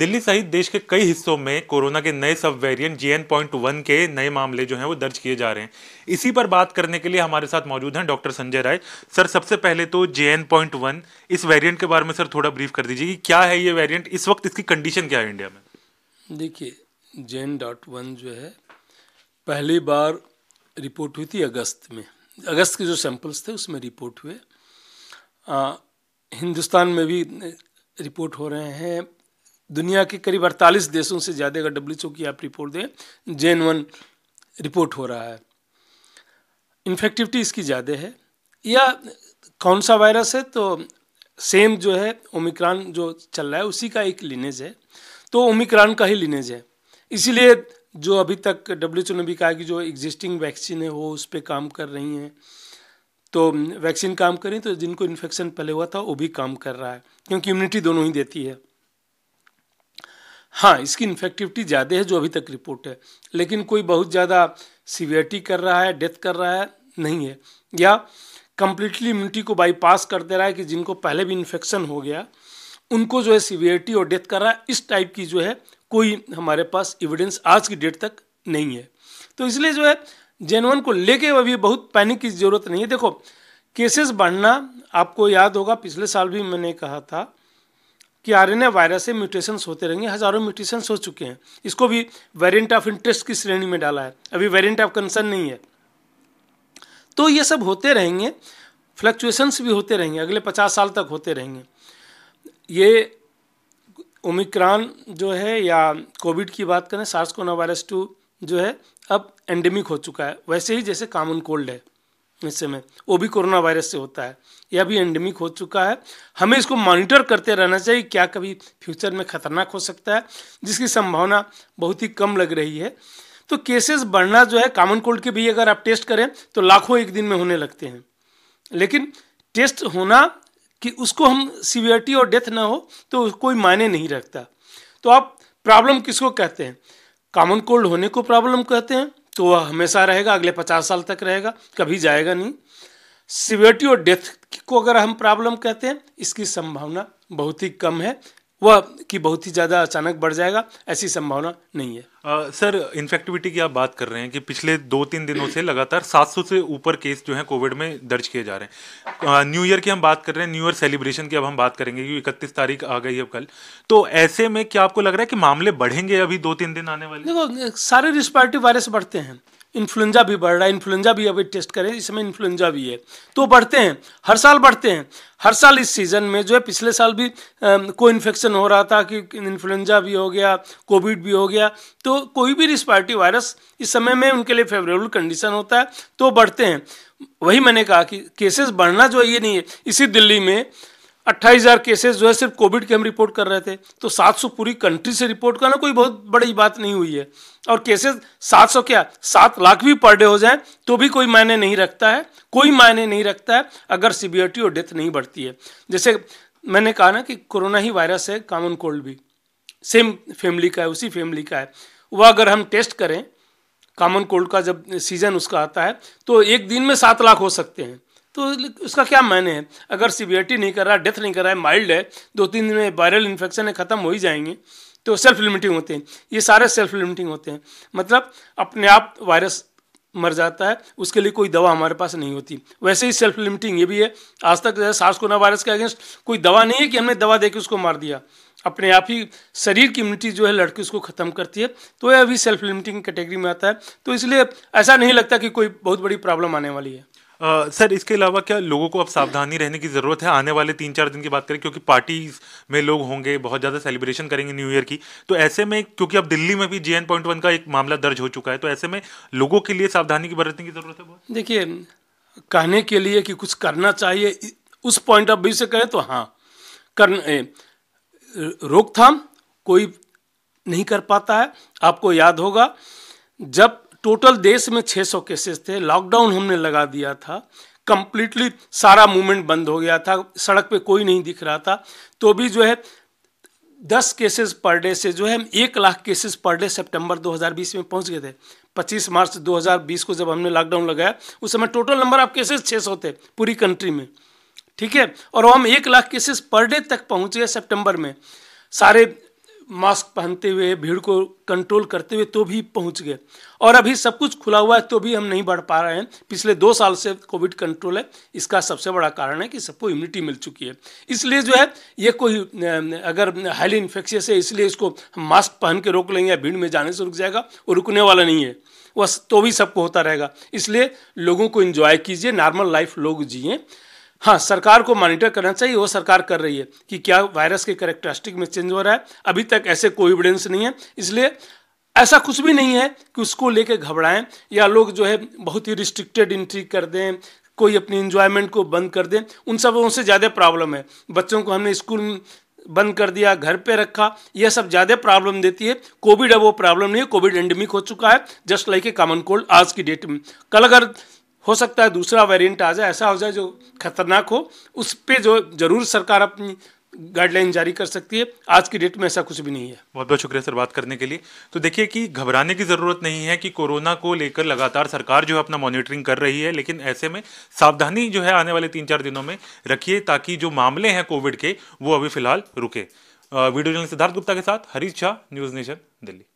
दिल्ली सहित देश के कई हिस्सों में कोरोना के नए सब variant J N point one के नए मामले जो हैं वो दर्ज किए जा रहे हैं इसी पर बात करने के लिए हमारे साथ मौजूद हैं डॉक्टर संजय राय सर सबसे पहले तो जे एन पॉइंट वन इस वेरिएंट के बारे में सर थोड़ा ब्रीफ कर दीजिए कि क्या है ये वेरिएंट इस वक्त इसकी कंडीशन क्या है इंडिया में देखिए जे एन डॉट वन जो है पहली बार रिपोर्ट हुई थी अगस्त में अगस्त के जो सैंपल्स थे उसमें रिपोर्ट हुए आ, हिंदुस्तान में भी रिपोर्ट हो रहे हैं दुनिया के करीब अड़तालीस देशों से ज़्यादा अगर डब्ल्यू की आप रिपोर्ट दें जेनवन रिपोर्ट हो रहा है इन्फेक्टिविटी इसकी ज़्यादा है या कौन सा वायरस है तो सेम जो है ओमिक्रॉन जो चल रहा है उसी का एक लिनेज है तो ओमिक्रॉन का ही लिनेज है इसीलिए जो अभी तक डब्ल्यू ने भी कहा कि जो एग्जिस्टिंग वैक्सीन है वो उस पर काम कर रही हैं तो वैक्सीन काम करें तो जिनको इन्फेक्शन पहले हुआ था वो भी काम कर रहा है क्योंकि इम्यूनिटी दोनों ही देती है हाँ इसकी इन्फेक्टिविटी ज़्यादा है जो अभी तक रिपोर्ट है लेकिन कोई बहुत ज़्यादा सीवियरिटी कर रहा है डेथ कर रहा है नहीं है या कम्प्लीटली इम्यूनिटी को बाईपास कर दे रहा है कि जिनको पहले भी इन्फेक्शन हो गया उनको जो है सीवियरिटी और डेथ कर रहा है इस टाइप की जो है कोई हमारे पास एविडेंस आज की डेट तक नहीं है तो इसलिए जो है जेनवन को लेके अभी बहुत पैनिक की ज़रूरत नहीं है देखो केसेस बढ़ना आपको याद होगा पिछले साल भी मैंने कहा था कि आरएनए वायरस से म्यूटेशंस होते रहेंगे हज़ारों म्यूटेशंस हो चुके हैं इसको भी वेरिएंट ऑफ इंटरेस्ट की श्रेणी में डाला है अभी वेरिएंट ऑफ कंसर्न नहीं है तो ये सब होते रहेंगे फ्लक्चुएशंस भी होते रहेंगे अगले पचास साल तक होते रहेंगे ये ओमिक्रॉन जो है या कोविड की बात करें सार्स कोना वायरस टू जो है अब एंडेमिक हो चुका है वैसे ही जैसे कॉमन कोल्ड है इस समय वो भी कोरोना वायरस से होता है यह भी एंडेमिक हो चुका है हमें इसको मॉनिटर करते रहना चाहिए क्या कभी फ्यूचर में खतरनाक हो सकता है जिसकी संभावना बहुत ही कम लग रही है तो केसेस बढ़ना जो है कॉमन कोल्ड के भी अगर आप टेस्ट करें तो लाखों एक दिन में होने लगते हैं लेकिन टेस्ट होना कि उसको हम सीवियरिटी और डेथ ना हो तो कोई मायने नहीं रखता तो आप प्रॉब्लम किसको कहते हैं कॉमन कोल्ड होने को प्रॉब्लम कहते हैं तो वह हमेशा रहेगा अगले पचास साल तक रहेगा कभी जाएगा नहीं सिवियरिटी और डेथ को अगर हम प्रॉब्लम कहते हैं इसकी संभावना बहुत ही कम है वह की बहुत ही ज़्यादा अचानक बढ़ जाएगा ऐसी संभावना नहीं है आ, सर इन्फेक्टिविटी की आप बात कर रहे हैं कि पिछले दो तीन दिनों से लगातार 700 से ऊपर केस जो है कोविड में दर्ज किए जा रहे हैं न्यू ईयर की हम बात कर रहे हैं न्यू ईयर सेलिब्रेशन की अब हम बात करेंगे क्योंकि इकतीस तारीख आ गई अब कल तो ऐसे में क्या आपको लग रहा है कि मामले बढ़ेंगे अभी दो तीन दिन आने वाले देखो सारे रिस्पायरेटरी वायरस बढ़ते हैं इन्फ्लुएंजा भी बढ़ रहा है इन्फ्लुएंजा भी अभी टेस्ट करें इस समय इन्फ्लुएंजा भी है तो बढ़ते हैं हर साल बढ़ते हैं हर साल इस सीज़न में जो है पिछले साल भी को इन्फेक्शन हो रहा था कि इन्फ्लुएंजा भी हो गया कोविड भी हो गया तो कोई भी रिस्पायरेटरी वायरस इस समय में उनके लिए फेवरेबल कंडीशन होता है तो बढ़ते हैं वही मैंने कहा कि केसेस बढ़ना जो ये नहीं है इसी दिल्ली में अट्ठाईस हज़ार केसेस जो है सिर्फ कोविड के हम रिपोर्ट कर रहे थे तो 700 पूरी कंट्री से रिपोर्ट करना कोई बहुत बड़ी बात नहीं हुई है और केसेस 700 क्या सात लाख भी पर डे हो जाए तो भी कोई मायने नहीं रखता है कोई मायने नहीं रखता है अगर सीवियरिटी और डेथ नहीं बढ़ती है जैसे मैंने कहा ना कि कोरोना ही वायरस है कॉमन कोल्ड भी सेम फैमिली का है उसी फैमिली का है वह अगर हम टेस्ट करें कॉमन कोल्ड का जब सीजन उसका आता है तो एक दिन में सात लाख हो सकते हैं तो उसका क्या मायने है अगर सीवियरिटी नहीं कर रहा डेथ नहीं कर रहा है माइल्ड है दो तीन दिन में वायरल इन्फेक्शन है ख़त्म हो ही जाएंगे तो सेल्फ लिमिटिंग होते हैं ये सारे सेल्फ लिमिटिंग होते हैं मतलब अपने आप वायरस मर जाता है उसके लिए कोई दवा हमारे पास नहीं होती वैसे ही सेल्फ लिमिटिंग ये भी है आज तक सार्स कोरोना वायरस के अगेंस्ट कोई दवा नहीं है कि हमने दवा दे के उसको मार दिया अपने आप ही शरीर की इम्यूनिटी जो है लड़के उसको ख़त्म करती है तो यह अभी सेल्फ लिमिटिंग कैटेगरी में आता है तो इसलिए ऐसा नहीं लगता कि कोई बहुत बड़ी प्रॉब्लम आने वाली है सर इसके अलावा क्या लोगों को अब सावधानी रहने की ज़रूरत है आने वाले तीन चार दिन की बात करें क्योंकि पार्टीज में लोग होंगे बहुत ज़्यादा सेलिब्रेशन करेंगे न्यू ईयर की तो ऐसे में क्योंकि अब दिल्ली में भी जे एन पॉइंट वन का एक मामला दर्ज हो चुका है तो ऐसे में लोगों के लिए सावधानी की बरतने की ज़रूरत है देखिए कहने के लिए कि कुछ करना चाहिए उस पॉइंट ऑफ व्यू से कहें तो हाँ कर रोकथाम कोई नहीं कर पाता है आपको याद होगा जब टोटल देश में 600 केसेस थे लॉकडाउन हमने लगा दिया था कंप्लीटली सारा मूवमेंट बंद हो गया था सड़क पे कोई नहीं दिख रहा था तो भी जो है दस केसेस पर डे से जो है हम एक लाख केसेस पर डे सितंबर 2020 में पहुंच गए थे 25 मार्च 2020 को जब हमने लॉकडाउन लगाया उस समय टोटल नंबर ऑफ केसेस छः थे पूरी कंट्री में ठीक है और हम एक लाख केसेस पर डे तक पहुँच गए सेप्टेम्बर में सारे मास्क पहनते हुए भीड़ को कंट्रोल करते हुए तो भी पहुंच गए और अभी सब कुछ खुला हुआ है तो भी हम नहीं बढ़ पा रहे हैं पिछले दो साल से कोविड कंट्रोल है इसका सबसे बड़ा कारण है कि सबको इम्यूनिटी मिल चुकी है इसलिए जो है ये कोई अगर हाईली इन्फेक्शियस है इसलिए इसको हम मास्क पहन के रोक लेंगे या भीड़ में जाने से रुक जाएगा वो रुकने वाला नहीं है वह तो भी सबको होता रहेगा इसलिए लोगों को इन्जॉय कीजिए नॉर्मल लाइफ लोग जिए हाँ सरकार को मॉनिटर करना चाहिए वो सरकार कर रही है कि क्या वायरस के करेक्टरिस्टिक में चेंज हो रहा है अभी तक ऐसे कोई एविडेंस नहीं है इसलिए ऐसा कुछ भी नहीं है कि उसको लेके घबराएं या लोग जो है बहुत ही रिस्ट्रिक्टेड इंट्री कर दें कोई अपनी इंजॉयमेंट को बंद कर दें उन सबों से ज़्यादा प्रॉब्लम है बच्चों को हमने स्कूल बंद कर दिया घर पे रखा यह सब ज़्यादा प्रॉब्लम देती है कोविड अब वो प्रॉब्लम नहीं है कोविड एंडेमिक हो चुका है just like a common cold आज की डेट में कल अगर हो सकता है दूसरा वेरिएंट आ जाए ऐसा हो जाए जो खतरनाक हो उस पर जो जरूर सरकार अपनी गाइडलाइन जारी कर सकती है आज की डेट में ऐसा कुछ भी नहीं है बहुत बहुत शुक्रिया सर बात करने के लिए तो देखिए कि घबराने की ज़रूरत नहीं है कि कोरोना को लेकर लगातार सरकार जो है अपना मॉनिटरिंग कर रही है लेकिन ऐसे में सावधानी जो है आने वाले तीन चार दिनों में रखिए ताकि जो मामले हैं कोविड के वो अभी फिलहाल रुके वीडियो जर्नल सिद्धार्थ गुप्ता के साथ हरीश झा न्यूज़ नेशन दिल्ली